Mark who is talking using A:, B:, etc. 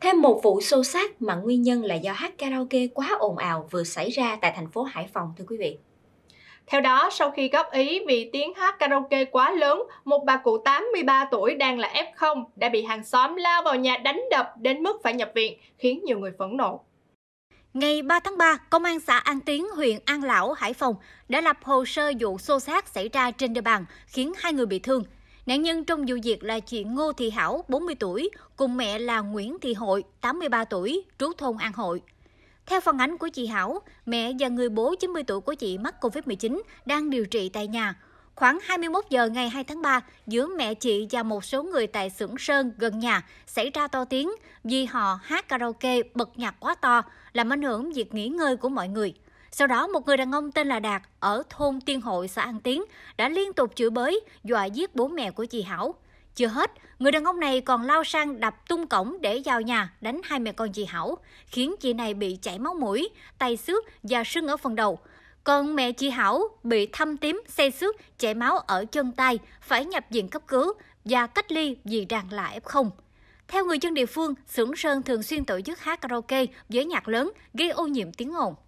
A: Thêm một vụ xô xát mà nguyên nhân là do hát karaoke quá ồn ào vừa xảy ra tại thành phố Hải Phòng thưa quý vị. Theo đó, sau khi góp ý vì tiếng hát karaoke quá lớn, một bà cụ 83 tuổi đang là F0 đã bị hàng xóm lao vào nhà đánh đập
B: đến mức phải nhập viện, khiến nhiều người phẫn nộ. Ngày 3 tháng 3, Công an xã An Tiến, huyện An Lão, Hải Phòng đã lập hồ sơ vụ xô xát xảy ra trên địa bàn, khiến hai người bị thương, Nạn nhân trong vụ việc là chị Ngô Thị Hảo, 40 tuổi, cùng mẹ là Nguyễn Thị Hội, 83 tuổi, trú thôn An Hội. Theo phản ánh của chị Hảo, mẹ và người bố 90 tuổi của chị mắc COVID-19 đang điều trị tại nhà. Khoảng 21 giờ ngày 2 tháng 3, giữa mẹ chị và một số người tại xưởng sơn gần nhà xảy ra to tiếng vì họ hát karaoke bật nhạc quá to, làm ảnh hưởng việc nghỉ ngơi của mọi người. Sau đó, một người đàn ông tên là Đạt ở thôn Tiên Hội, xã An Tiến đã liên tục chửi bới, dọa giết bố mẹ của chị Hảo. Chưa hết, người đàn ông này còn lao sang đập tung cổng để vào nhà đánh hai mẹ con chị Hảo, khiến chị này bị chảy máu mũi, tay xước và sưng ở phần đầu. Còn mẹ chị Hảo bị thâm tím, xây xước, chảy máu ở chân tay, phải nhập viện cấp cứu và cách ly vì đang là F0. Theo người dân địa phương, sưởng Sơn thường xuyên tổ chức hát karaoke với nhạc lớn, gây ô nhiễm tiếng ồn.